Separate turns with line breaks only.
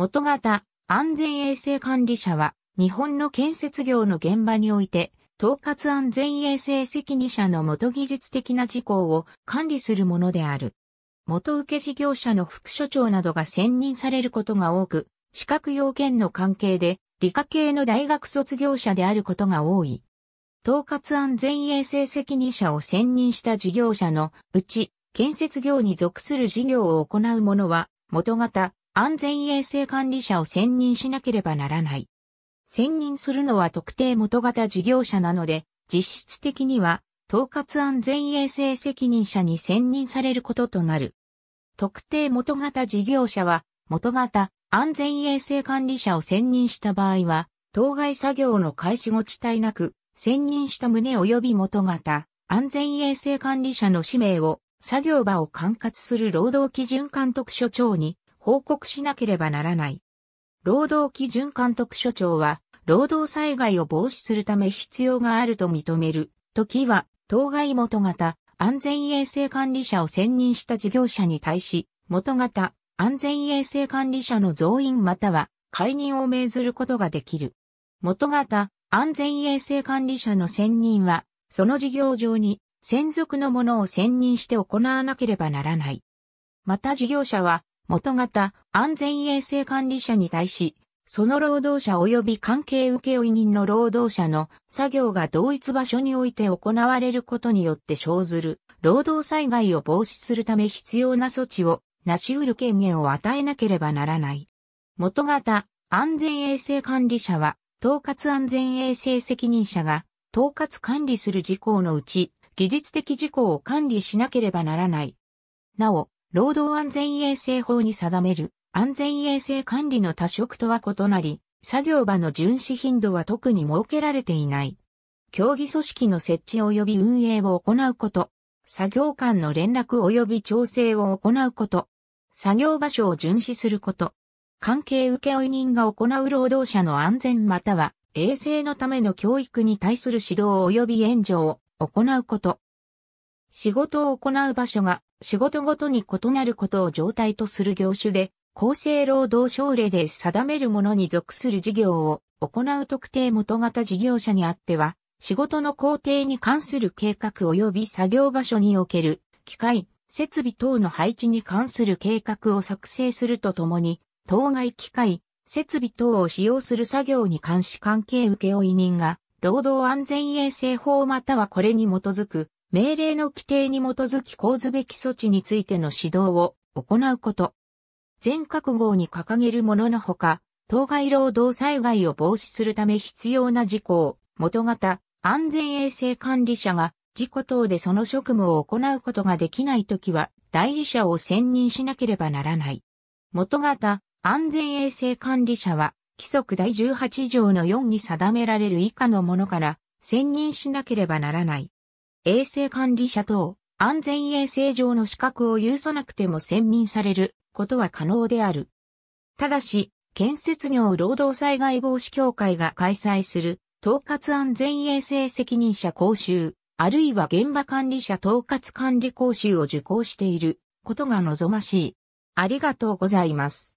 元型安全衛生管理者は、日本の建設業の現場において、統括安全衛生責任者の元技術的な事項を管理するものである。元受事業者の副所長などが選任されることが多く、資格要件の関係で、理科系の大学卒業者であることが多い。統括安全衛生責任者を選任した事業者のうち、建設業に属する事業を行う者は、元型、安全衛生管理者を選任しなければならない。選任するのは特定元型事業者なので、実質的には、統括安全衛生責任者に選任されることとなる。特定元型事業者は、元型安全衛生管理者を選任した場合は、当該作業の開始後地帯なく、選任した旨及び元型安全衛生管理者の氏名を作業場を管轄する労働基準監督署長に報告しなければならない。労働基準監督署長は、労働災害を防止するため必要があると認める、時は、当該元型、安全衛生管理者を選任した事業者に対し、元型、安全衛生管理者の増員または解任を命ずることができる。元型、安全衛生管理者の選任は、その事業上に専属のものを選任して行わなければならない。また事業者は、元型安全衛生管理者に対し、その労働者及び関係請負人の労働者の作業が同一場所において行われることによって生ずる労働災害を防止するため必要な措置をなし得る権限を与えなければならない。元型安全衛生管理者は統括安全衛生責任者が統括管理する事項のうち技術的事項を管理しなければならない。なお、労働安全衛生法に定める安全衛生管理の多職とは異なり、作業場の巡視頻度は特に設けられていない。競技組織の設置及び運営を行うこと。作業間の連絡及び調整を行うこと。作業場所を巡視すること。関係請負人が行う労働者の安全または衛生のための教育に対する指導及び援助を行うこと。仕事を行う場所が仕事ごとに異なることを状態とする業種で、厚生労働省令で定めるものに属する事業を行う特定元型事業者にあっては、仕事の工程に関する計画及び作業場所における機械、設備等の配置に関する計画を作成するとともに、当該機械、設備等を使用する作業に関し関係受負人が、労働安全衛生法またはこれに基づく命令の規定に基づき講ずべき措置についての指導を行うこと。全覚号に掲げるもののほか、当該労働災害を防止するため必要な事項、元型、安全衛生管理者が事故等でその職務を行うことができないときは代理者を選任しなければならない。元型、安全衛生管理者は規則第18条の4に定められる以下のものから選任しなければならない。衛生管理者等、安全衛生上の資格を有さなくても選任されることは可能である。ただし、建設業労働災害防止協会が開催する統括安全衛生責任者講習、あるいは現場管理者統括管理講習を受講していることが望ましい。ありがとうございます。